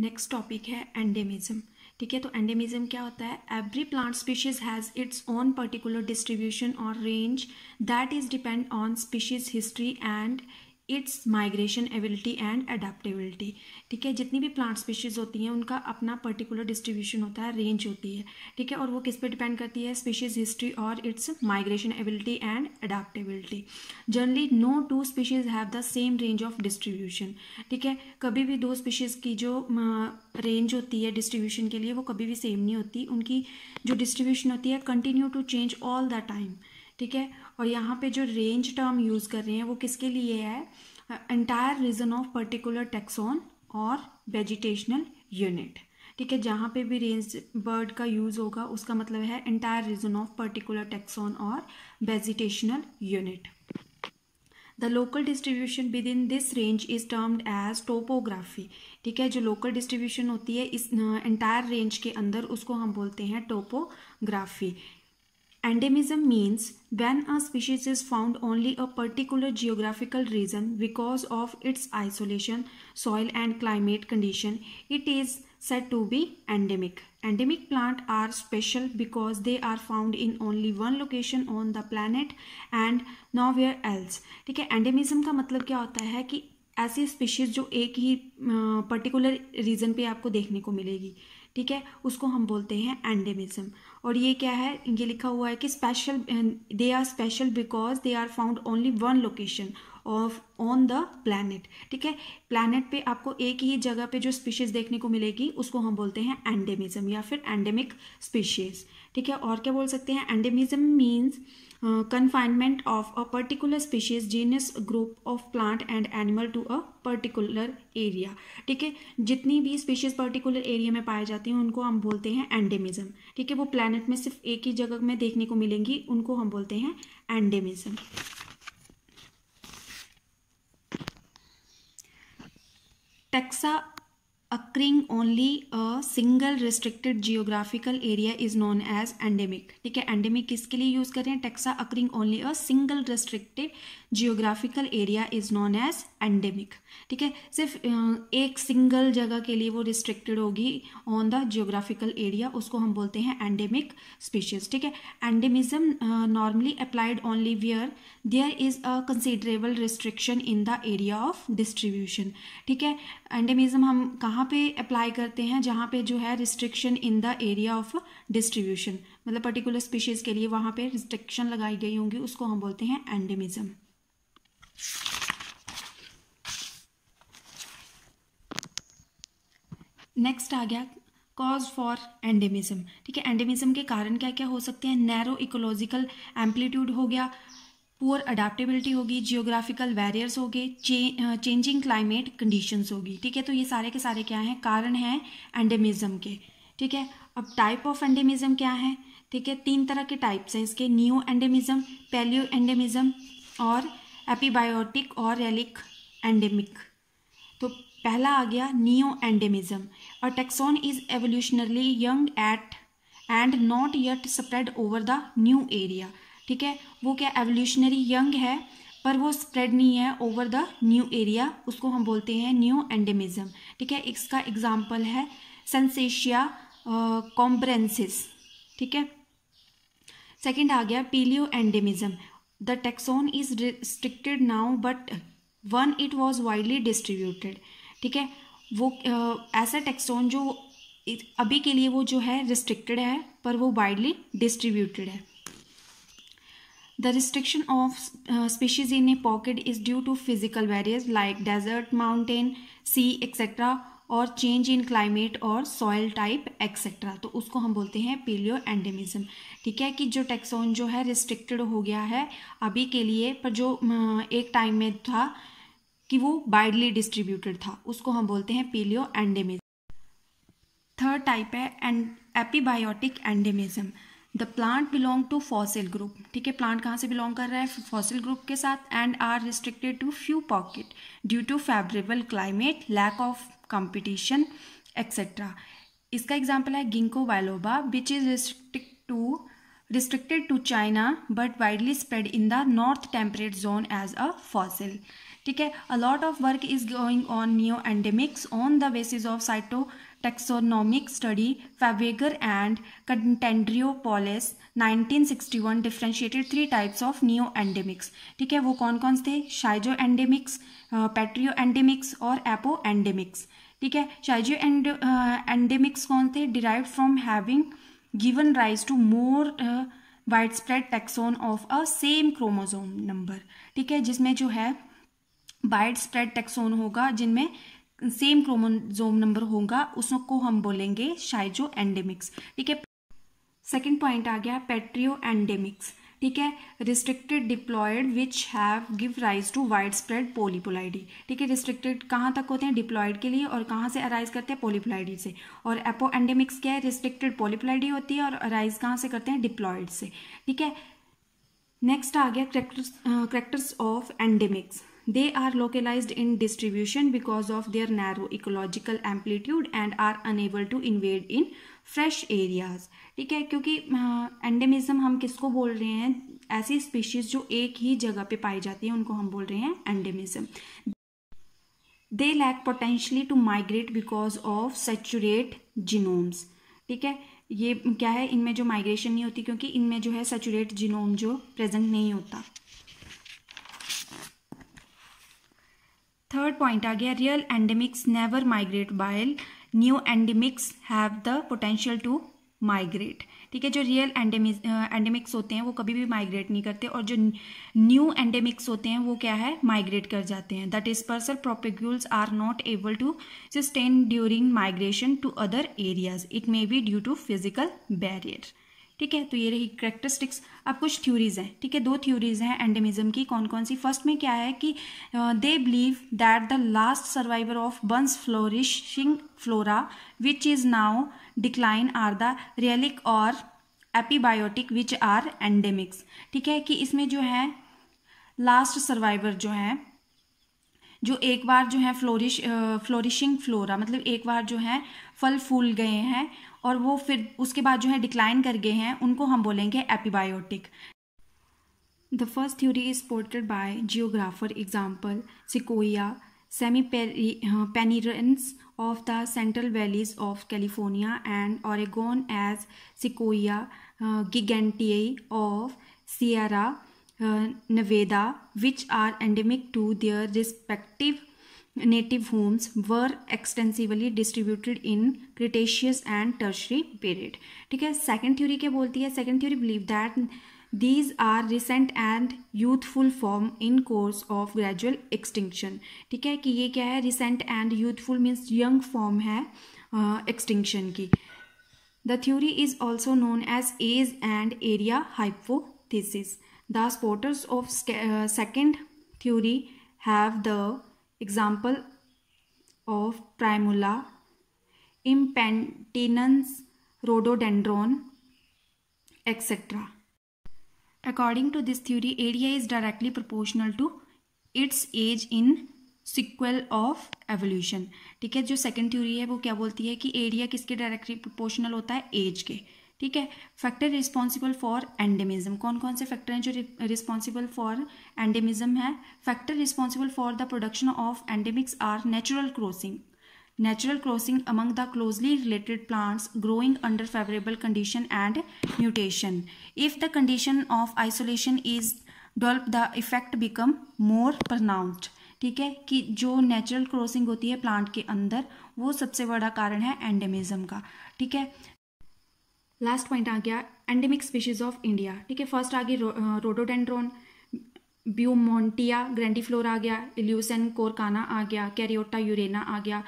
Next topic है endemism ठीक है तो एंडेमिज्म क्या होता है every plant species has its own particular distribution और range that is depend on species history and its migration ability and adaptability ठीक है जितनी भी प्लांट स्पीशीज़ होती हैं उनका अपना पर्टिकुलर डिस्ट्रीब्यूशन होता है रेंज होती है ठीक है और वो किस पे डिपेंड करती है स्पीशीज़ हिस्ट्री और its migration ability and adaptability generally no two species have the same range of distribution ठीक है कभी भी दो स्पीशीज़ की जो रेंज होती है डिस्ट्रीब्यूशन के लिए वो कभी भी सेम नहीं होती उनकी जो डिस्ट्रीब्यूशन होती है continue to change all the time ठीक है और यहाँ पे जो रेंज टर्म यूज़ कर रहे हैं वो किसके लिए है entire region of particular taxon और वेजिटेशनल यूनिट ठीक है जहाँ पे भी रेंज बर्ड का यूज़ होगा उसका मतलब है entire region of particular taxon और vegetational unit the local distribution within this range is termed as topography ठीक है जो लोकल डिस्ट्रीब्यूशन होती है इस एंटायर रेंज के अंदर उसको हम बोलते हैं topography Endemism means when a species is found only a particular geographical region because of its isolation, soil and climate condition. It is said to be endemic. Endemic plants are special because they are found in only one location on the planet and nowhere else. ठीक है endemism का मतलब क्या होता है कि ऐसी species जो एक ही पर्टिकुलर रीजन पे आपको देखने को मिलेगी ठीक है उसको हम बोलते हैं एंडेमिज्म और ये क्या है ये लिखा हुआ है कि special they are special because they are found only one location of on the planet ठीक है प्लैनेट पे आपको एक ही जगह पे जो स्पीशीज़ देखने को मिलेगी उसको हम बोलते हैं एंडेमिज्म या फिर एंडेमिक स्पीशीज़ ठीक है और क्या बोल सकते हैं endemism means confinement of a particular species genus group of plant and animal to a particular area ठीक है जितनी भी स्पीशीज पर्टिकुलर एरिया में पाए जाते हैं उनको हम बोलते हैं एंडेमिज्म ठीक है वो प्लानट में सिर्फ एक ही जगह में देखने को मिलेंगी उनको हम बोलते हैं endemism taxa occurring only a single restricted geographical area is known as endemic ठीक है एंडेमिक किसके लिए यूज़ कर रहे हैं taxa occurring only a single restricted geographical area is known as endemic ठीक है सिर्फ एक सिंगल जगह के लिए वो रिस्ट्रिक्टेड होगी ऑन द जियोग्राफिकल एरिया उसको हम बोलते हैं एंडेमिक स्पीशीज ठीक है endemism normally applied only where there is a considerable restriction in the area of distribution ठीक है एंडेमिज्म हम कहाँ कहाँ पे अप्लाई करते हैं जहाँ पे जो है restriction in the area of distribution मतलब पर्टिकुलर स्पीशीज़ के लिए वहाँ पे रिस्ट्रिक्शन लगाई गई होंगी उसको हम बोलते हैं एंडेमिज्म नेक्स्ट आ गया कॉज फॉर एंडेमिज्म ठीक है एंडेमिज्म के कारण क्या क्या हो सकते हैं नैरो इकोलॉजिकल एम्पलीट्यूड हो गया पुअर अडाप्टेबिलिटी होगी जियोग्राफिकल वैरियर्स होगे चेंजिंग क्लाइमेट कंडीशंस होगी ठीक है तो ये सारे के सारे क्या हैं कारण हैं एंडेमिज़म के ठीक है अब टाइप ऑफ एंडेमिज़म क्या है ठीक है तीन तरह के टाइप्स हैं इसके न्यू एंडेमिज़म पेलियो एंडेमिज्म और एपीबायोटिक और रेलिक एंडेमिक तो पहला आ गया न्यू एंडेमिज़म और taxon is evolutionarily young at and not yet spread over the new area ठीक है वो क्या एवोल्यूशनरी यंग है पर वो स्प्रेड नहीं है ओवर द न्यू एरिया उसको हम बोलते हैं न्यू एंडेमिज्म ठीक है इसका एग्जाम्पल है सेंसेशिया कॉम्ब्रेंसिस ठीक है सेकेंड आ गया paleo endemism the taxon is restricted now but one it was widely distributed ठीक है वो ऐसा uh, टेक्सोन जो अभी के लिए वो जो है रिस्ट्रिक्टेड है पर वो वाइडली डिस्ट्रीब्यूटेड है The restriction of uh, species in a pocket is due to physical barriers like desert, mountain, sea, etc. और चेंज इन क्लाइमेट और सॉयल टाइप एक्सेट्रा तो उसको हम बोलते हैं पेलियो एंडेमिज्म ठीक है कि जो टेक्सोन जो है रिस्ट्रिक्टेड हो गया है अभी के लिए पर जो एक टाइम में था कि वो वाइडली डिस्ट्रीब्यूटेड था उसको हम बोलते हैं पेलियो एंडेमिज्म थर्ड टाइप है and epibiotic endemism the plant belong to fossil group ठीक है प्लांट कहाँ से बिलोंग कर रहा है फॉसिल ग्रुप के साथ and are restricted to few pocket due to favourable climate lack of competition etcetera इसका एग्जाम्पल है ginkgo biloba which is restrict to restricted to China but widely spread in the north temperate zone as a fossil. Okay, a lot of work is going on neoendemics on the basis of cytotaxonomic study Faveger and Contendriopolis 1961 differentiated three types of neoendemics. Okay, uh, ठीक है वो कौन कौन से थे endemics, or पेट्रियो एंडेमिक्स और ठीक है शाइजो एंड एंडेमिक्स कौन थे derive from having given rise to more uh, widespread taxon of a same chromosome number ठीक है जिसमें जो है वाइड स्प्रेड टेक्सोन होगा जिनमें सेम क्रोमोजोम नंबर होगा उसको हम बोलेंगे शाइजो एंडेमिक्स ठीक है सेकेंड पॉइंट आ गया पेट्रियो एंडेमिक्स ठीक है restricted diploid which have give rise to wide spread polyploidy ठीक है रिस्ट्रिक्टेड कहाँ तक होते हैं डिप्लॉयड के लिए और कहाँ से अराइज करते हैं पोलीपोलाइडी से और एपो एंडेमिक्स क्या है रिस्ट्रिक्टेड पोलीपोलाइडी होती है और अराइज कहाँ से करते हैं डिप्लॉयड से ठीक है नेक्स्ट आ गया characters characters of endemics They are localized in distribution because of their narrow ecological amplitude and are unable to invade in fresh areas ठीक है क्योंकि एंडेमिज्म हम किसको बोल रहे हैं ऐसी स्पीशीज जो एक ही जगह पे पाई जाती है उनको हम बोल रहे हैं endemism they lack potentially to migrate because of saturate genomes ठीक है ये क्या है इनमें जो माइग्रेशन नहीं होती क्योंकि इनमें जो है सेचुरेट जिनोम जो प्रेजेंट नहीं होता थर्ड पॉइंट आ गया real endemics never migrate while new endemics have the potential to migrate ठीक है जो रियल एंडेमिक एंडेमिक्स होते हैं वो कभी भी माइग्रेट नहीं करते और जो न्यू एंडेमिक्स होते हैं वो क्या है माइग्रेट कर जाते हैं the dispersal propagules are not able to sustain during migration to other areas it may be due to physical barrier ठीक है तो ये रही करेक्टरिस्टिक्स अब कुछ थ्योरीज हैं ठीक है दो थ्योरीज हैं एंडेमिज्म की कौन कौन सी फर्स्ट में क्या है कि they believe that the last survivor of once flourishing flora which is now decline are the relic और एपीबायोटिक विच आर एंडेमिक्स ठीक है कि इसमें जो है लास्ट सर्वाइवर जो है जो एक बार जो है फ्लोरिश फ्लोरिशिंग फ्लोरा मतलब एक बार जो है फल फूल गए हैं और वो फिर उसके बाद जो है डिक्लाइन कर गए हैं उनको हम बोलेंगे epibiotic the first theory is ported by geographer example sequoia sempervirens of the central valleys of California and Oregon as sequoia gigantea of Sierra Nevada which are endemic to their respective native homes were extensively distributed in Cretaceous and Tertiary period. ठीक है second theory क्या बोलती है second theory believe that these are recent and youthful form in course of gradual extinction. ठीक है कि ये क्या है recent and youthful means young form है extinction की The theory is also known as age and area hypothesis. The supporters of second theory have the example of primula impentinence rhododendron etc according to this theory area is directly proportional to its age in sequel of evolution ठीक है जो second theory है वो क्या बोलती है कि area किसके डायरेक्टली प्रोपोर्शनल होता है एज के ठीक है फैक्टर रिस्पॉन्सिबल फॉर एंडेमिज्म कौन कौन से फैक्टर हैं जो रिस्पॉन्सिबल फॉर एंडेमिज्म है factor responsible for the production of endemics are natural crossing natural crossing among the closely related plants growing under favourable condition and mutation if the condition of isolation is develop the effect become more pronounced ठीक है कि जो natural crossing होती है plant के अंदर वो सबसे बड़ा कारण है एंडेमिज्म का ठीक है लास्ट पॉइंट आ गया एंडेमिक स्पीशीज ऑफ इंडिया ठीक है फर्स्ट आ गई रो, रोडोडेंड्रोन ब्यूमोन्टिया ग्रैंडीफ्लोर आ गया इल्यूसन कोरकाना आ गया कैरियोटा यूरेना आ गया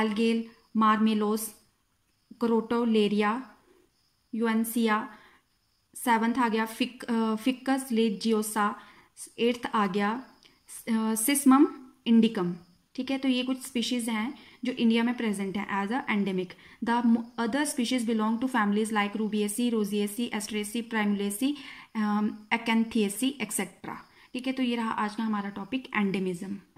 एल्गेल मारमेलोस लेरिया यूएनसिया सेवन्थ आ गया फिक फिक्कस लेजियोसा एट्थ आ गया सिस्मम इंडिकम ठीक है तो ये कुछ स्पीशीज़ हैं जो इंडिया में प्रेजेंट है as a endemic the other species belong to families like rubiaceae rosaceae asteraceae primulaceae acanthaceae etcetera ठीक है तो ये रहा आज का हमारा टॉपिक एंडेमिज्म